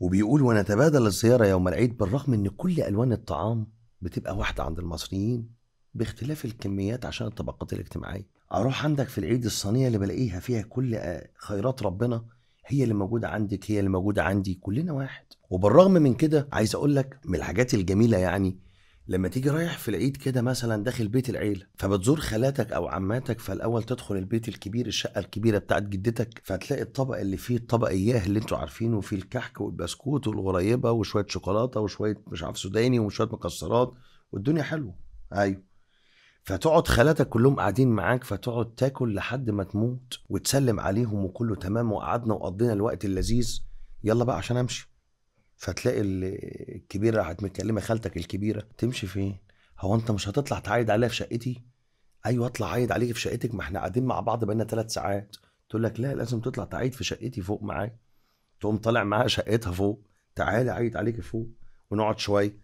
وبيقول ونتبادل الزيارة يوم العيد بالرغم إن كل ألوان الطعام بتبقى واحدة عند المصريين باختلاف الكميات عشان الطبقات الاجتماعية أروح عندك في العيد الصينية اللي بلاقيها فيها كل آه، خيرات ربنا هي اللي موجودة عندك هي اللي موجودة عندي كلنا واحد وبالرغم من كده عايز أقول لك من الحاجات الجميلة يعني لما تيجي رايح في العيد كده مثلا داخل بيت العيله فبتزور خالاتك او عماتك فالاول تدخل البيت الكبير الشقه الكبيره بتاعت جدتك فتلاقي الطبق اللي فيه الطبق اياه اللي انتوا عارفينه فيه الكحك والبسكوت والغريبه وشويه شوكولاته وشويه مش عارف سوداني وشويه مكسرات والدنيا حلوه ايوه فتقعد خالاتك كلهم قاعدين معاك فتقعد تاكل لحد ما تموت وتسلم عليهم وكله تمام وقعدنا وقضينا الوقت اللذيذ يلا بقى عشان امشي فتلاقي الكبيره راحت متكلمه خالتك الكبيره تمشي فين؟ هو انت مش هتطلع تعايد عليا في شقتي؟ ايوه اطلع عايد عليك في شقتك ما احنا قاعدين مع بعض بقالنا ثلاث ساعات تقول لك لا لازم تطلع تعيد في شقتي فوق معايا تقوم طالع معاها شقتها فوق تعالى عيد عليكي فوق ونقعد شويه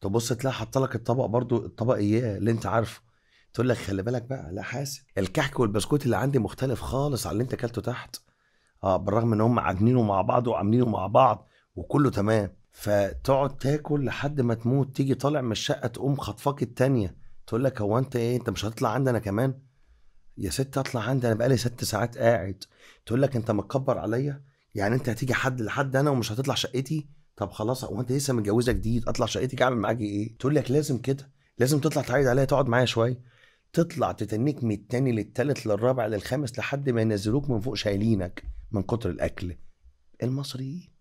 تبص تلاقي حاطه لك الطبق برضو الطبق اياه اللي انت عارفه تقول لك خلي بالك بقى لا حاسب الكحك والبسكوت اللي عندي مختلف خالص عن اللي انت اكلته تحت اه بالرغم ان هم عادنينه مع بعض وعاملينه مع بعض وكله تمام فتقعد تاكل لحد ما تموت تيجي طالع من الشقه تقوم خطفاك الثانيه تقول لك هو انت ايه انت مش هتطلع عندنا كمان يا ست اطلع عندي انا بقالي ست ساعات قاعد تقول لك انت متكبر عليا يعني انت هتيجي حد لحد انا ومش هتطلع شقتي طب خلاص هو انت لسه متجوزه جديد اطلع شقتك اعمل معاكي ايه تقول لك لازم كده لازم تطلع تعيد عليا تقعد معايا شويه تطلع تتنيك من التاني للتالت للرابع للخامس لحد ما ينزلوك من فوق شايلينك من كتر الاكل المصريين